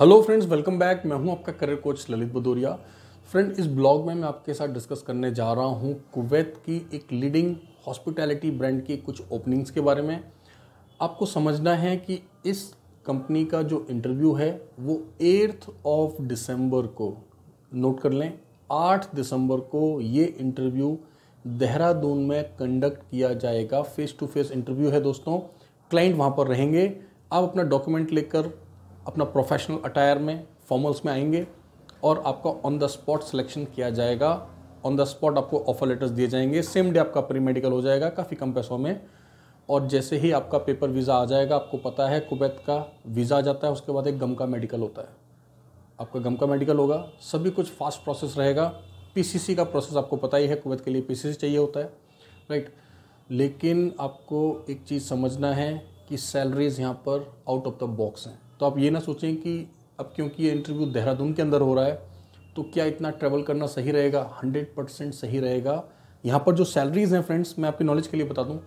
hello friends welcome back मैं हूं आपका career coach Lalit Bhadauria friend इस ब्लॉग में मैं आपके साथ डिस्कस करने जा रहा हूं कुवैत की एक लीडिंग हॉस्पिटैलिटी ब्रांड की कुछ ओपनिंग्स के बारे में आपको समझना है कि इस कंपनी का जो इंटरव्यू है वो एर्थ ऑफ दिसंबर को नोट कर लें आठ दिसंबर को ये इंटरव्यू देहरादून में कंडक्ट किया जाएगा फेस टू फेस इंटरव्यू है दोस्तों क्लाइंट वहाँ पर रहेंगे आप अपना डॉक्यूमेंट लेकर अपना प्रोफेशनल अटायर में फॉर्मल्स में आएंगे और आपका ऑन द स्पॉट सिलेक्शन किया जाएगा ऑन द स्पॉट आपको ऑफर लेटर्स दिए जाएंगे सेम डे आपका प्री मेडिकल हो जाएगा काफ़ी कम पैसों में और जैसे ही आपका पेपर वीज़ा आ जाएगा आपको पता है कुवैत का वीज़ा आ जाता है उसके बाद एक गम का मेडिकल होता है आपका गम का मेडिकल होगा सभी कुछ फास्ट प्रोसेस रहेगा पी का प्रोसेस आपको पता ही है कुवैत के लिए पी चाहिए होता है राइट लेकिन आपको एक चीज़ समझना है कि सैलरीज़ यहाँ पर आउट ऑफ द बॉक्स हैं तो आप ये ना सोचें कि अब क्योंकि ये इंटरव्यू देहरादून के अंदर हो रहा है तो क्या इतना ट्रैवल करना सही रहेगा हंड्रेड परसेंट सही रहेगा यहाँ पर जो सैलरीज हैं फ्रेंड्स मैं आपकी नॉलेज के लिए बता दूँ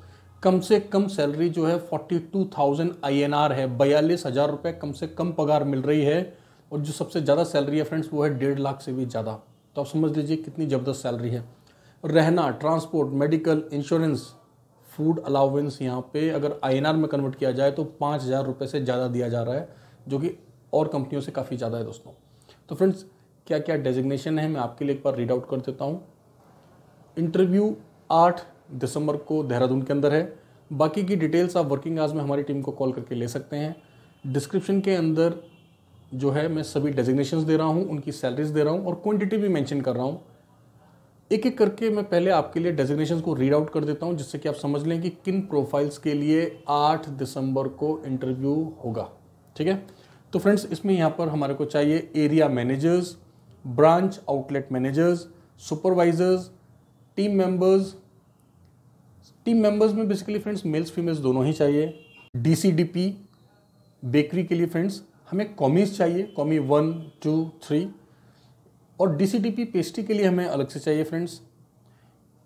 कम से कम सैलरी जो है forty two thousand I N R है बयालीस हज़ार रुपये कम से कम पगार मिल रही है और जो सबसे ज़्यादा सैलरी है फ्रेंड्स वो है डेढ़ लाख से भी ज़्यादा तो आप समझ लीजिए कितनी ज़बरदस्त सैलरी है रहना transport medical insurance food allowance यहाँ पे अगर आई में कन्वर्ट किया जाए तो पाँच हज़ार रुपये से ज़्यादा दिया जा रहा है जो कि और कंपनियों से काफ़ी ज़्यादा है दोस्तों तो फ्रेंड्स क्या क्या डेजिग्नेशन है मैं आपके लिए एक बार रीड आउट कर देता हूँ इंटरव्यू आठ दिसंबर को देहरादून के अंदर है बाकी की डिटेल्स आप वर्किंग आवर्स में हमारी टीम को कॉल करके ले सकते हैं डिस्क्रिप्शन के अंदर जो है मैं सभी डेजिग्नेशन दे रहा हूँ उनकी सैलरीज दे रहा हूँ और क्वान्टिटी भी मैंशन कर रहा हूँ एक एक करके मैं पहले आपके लिए डेजिग्नेशन को रीड आउट कर देता हूँ जिससे कि आप समझ लें कि किन प्रोफाइल्स के लिए 8 दिसंबर को इंटरव्यू होगा ठीक है तो फ्रेंड्स इसमें यहाँ पर हमारे को चाहिए area managers branch outlet managers supervisors team members team members में बेसिकली फ्रेंड्स मेल्स फीमेल्स दोनों ही चाहिए डीसीडीपी बेकरी के लिए फ्रेंड्स हमें कॉमीज चाहिए कॉमी वन टू थ्री और डी पेस्ट्री के लिए हमें अलग से चाहिए फ्रेंड्स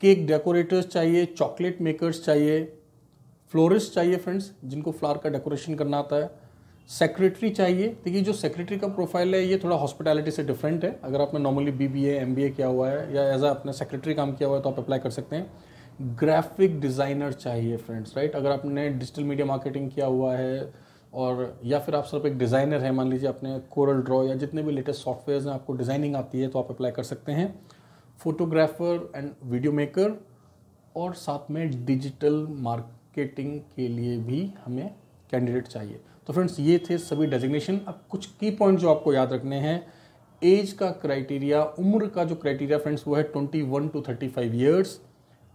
केक डेकोरेटर्स चाहिए चॉकलेट मेकर्स चाहिए फ्लोरिस्ट चाहिए फ्रेंड्स जिनको फ्लावर का डेकोरेशन करना आता है सेक्रेटरी चाहिए देखिए जो सेक्रेटरी का प्रोफाइल है ये थोड़ा हॉस्पिटैलिटी से डिफरेंट है अगर आपने normally B B M B A किया हुआ है या एज आपने अपने सेक्रेटरी काम किया हुआ है तो आप अप्लाई कर सकते हैं ग्राफिक डिज़ाइनर चाहिए फ्रेंड्स राइट अगर आपने डिजिटल मीडिया मार्केटिंग किया हुआ है और या फिर आप सिर्फ एक डिज़ाइनर है मान लीजिए अपने कोरल ड्रॉ या जितने भी लेटेस्ट सॉफ्टवेयर हैं आपको डिज़ाइनिंग आती है तो आप अप्लाई कर सकते हैं फोटोग्राफर एंड वीडियो मेकर और साथ में डिजिटल मार्केटिंग के लिए भी हमें कैंडिडेट चाहिए तो फ्रेंड्स ये थे सभी डेजिग्नेशन अब कुछ की पॉइंट जो आपको याद रखने हैं एज का क्राइटेरिया उम्र का जो क्राइटेरिया फ्रेंड्स वो है twenty one to thirty five years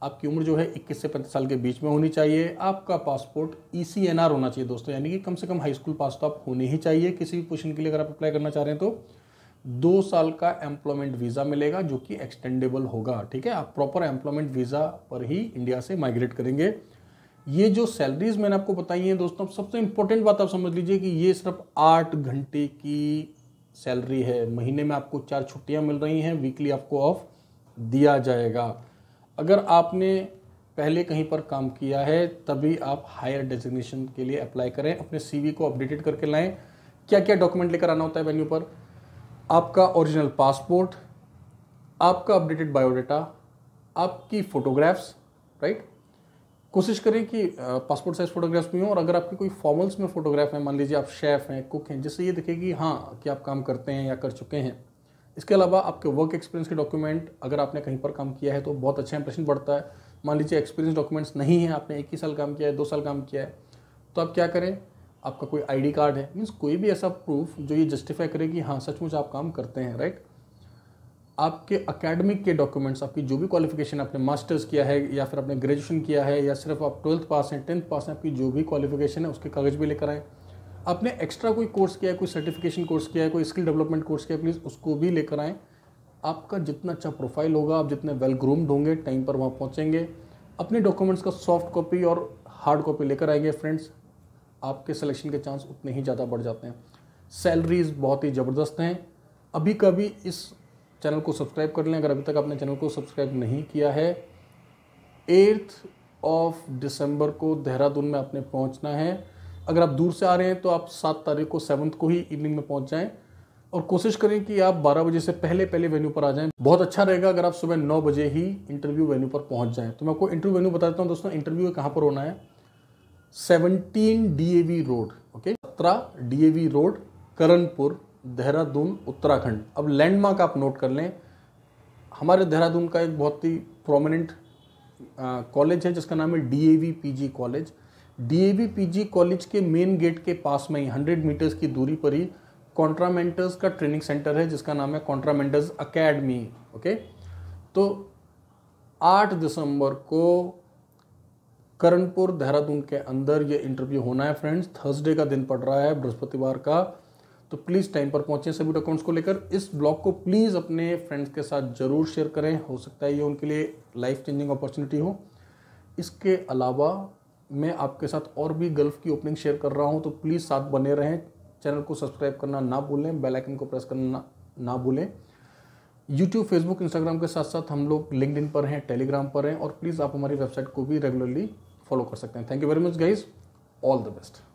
आपकी उम्र जो है 21 से 35 साल के बीच में होनी चाहिए आपका पासपोर्ट ई e होना चाहिए दोस्तों यानी कि कम से कम हाई स्कूल पास तो आप होने ही चाहिए किसी भी पोजिशन के लिए अगर आप अप्लाई करना चाह रहे हैं तो दो साल का एम्प्लॉयमेंट वीज़ा मिलेगा जो कि एक्सटेंडेबल होगा ठीक है आप प्रॉपर एम्प्लॉयमेंट वीज़ा पर ही इंडिया से माइग्रेट करेंगे ये जो सैलरीज मैंने आपको बताई हैं दोस्तों सबसे इंपॉर्टेंट बात आप समझ लीजिए कि ये सिर्फ आठ घंटे की सैलरी है महीने में आपको चार छुट्टियां मिल रही हैं वीकली आपको ऑफ दिया जाएगा अगर आपने पहले कहीं पर काम किया है तभी आप हायर डेजिग्नेशन के लिए अप्लाई करें अपने सीवी को अपडेटेड करके लाएं क्या क्या डॉक्यूमेंट लेकर आना होता है वेन्यू पर आपका ओरिजिनल पासपोर्ट आपका अपडेटेड बायोडाटा आपकी फ़ोटोग्राफ्स राइट कोशिश करें कि पासपोर्ट साइज़ फ़ोटोग्राफ्स भी हों और अगर आपकी कोई फॉर्मल्स में फ़ोटोग्राफ हैं मान लीजिए आप शेफ़ हैं कुक हैं जिससे ये दिखे कि हाँ कि आप काम करते हैं या कर चुके हैं इसके अलावा आपके वर्क एक्सपीरियंस के डॉक्यूमेंट अगर आपने कहीं पर काम किया है तो बहुत अच्छा इंप्रेशन पड़ता है मान लीजिए एक्सपीरियंस डॉक्यूमेंट्स नहीं है आपने एक ही साल काम किया है दो साल काम किया है तो आप क्या करें आपका कोई आईडी कार्ड है मीन्स कोई भी ऐसा प्रूफ जो ये जस्टिफाई करे कि हाँ सचमुच आप काम करते हैं राइट आपके अकेडमिक के डॉक्यूमेंट्स आपकी जो भी क्वालिफिकेशन आपने मास्टर्स किया है या फिर आपने ग्रेजुएशन किया है या सिर्फ आप ट्वेल्थ पास हैं टेंथ पास हैं आपकी जो भी क्वालिफिकेशन है उसके कागज़ भी लेकर आएँ आपने एक्स्ट्रा कोई कोर्स किया है कोई सर्टिफिकेशन कोर्स किया है कोई स्किल डेवलपमेंट कोर्स किया है प्लीज़ उसको भी लेकर आएँ आपका जितना अच्छा प्रोफाइल होगा आप जितने वेल ग्रूम्ड होंगे टाइम पर वहाँ पहुँचेंगे अपने डॉक्यूमेंट्स का सॉफ्ट कॉपी और हार्ड कॉपी लेकर आएंगे फ्रेंड्स आपके सिलेक्शन के चांस उतने ही ज़्यादा बढ़ जाते हैं सैलरीज बहुत ही ज़बरदस्त हैं अभी कभी इस चैनल को सब्सक्राइब कर लें अगर अभी तक आपने चैनल को सब्सक्राइब नहीं किया है एट्थ ऑफ दिसंबर को देहरादून में आपने पहुंचना है अगर आप दूर से आ रहे हैं तो आप सात तारीख को सेवन्थ को ही इवनिंग में पहुंच जाएं और कोशिश करें कि आप 12 बजे से पहले पहले वेन्यू पर आ जाएं बहुत अच्छा रहेगा अगर आप सुबह 9 बजे ही इंटरव्यू वेन्यू पर पहुंच जाएं तो मैं आपको इंटरव्यू वेन्यू बताता हूं दोस्तों इंटरव्यू कहाँ पर होना है सेवनटीन डी रोड ओके सत्रह डी रोड करणपुर देहरादून उत्तराखंड अब लैंडमार्क आप नोट कर लें हमारे देहरादून का एक बहुत ही प्रोमिनेंट कॉलेज है जिसका नाम है D A V P G college DAV PG college के मेन गेट के पास में ही हंड्रेड मीटर्स की दूरी पर ही कॉन्ट्रामेंटर्स का ट्रेनिंग सेंटर है जिसका नाम है कॉन्ट्रामेंटर्स अकेडमी ओके तो आठ दिसंबर को करणपुर देहरादून के अंदर ये इंटरव्यू होना है फ्रेंड्स थर्सडे का दिन पड़ रहा है बृहस्पतिवार का तो प्लीज़ टाइम पर पहुंचे सभी डॉक्यूमेंट्स को लेकर इस ब्लॉग को प्लीज़ अपने फ्रेंड्स के साथ ज़रूर शेयर करें हो सकता है ये उनके लिए लाइफ चेंजिंग अपॉर्चुनिटी हो इसके अलावा मैं आपके साथ और भी गल्फ़ की ओपनिंग शेयर कर रहा हूँ तो प्लीज़ साथ बने रहें चैनल को सब्सक्राइब करना ना भूलें बेल आइकन को प्रेस करना ना, भूलें यूट्यूब फेसबुक इंस्टाग्राम के साथ साथ हम लोग लिंकड पर हैं टेलीग्राम पर हैं और प्लीज़ आप हमारी वेबसाइट को भी रेगुलरली फॉलो कर सकते हैं thank you very much guys all the best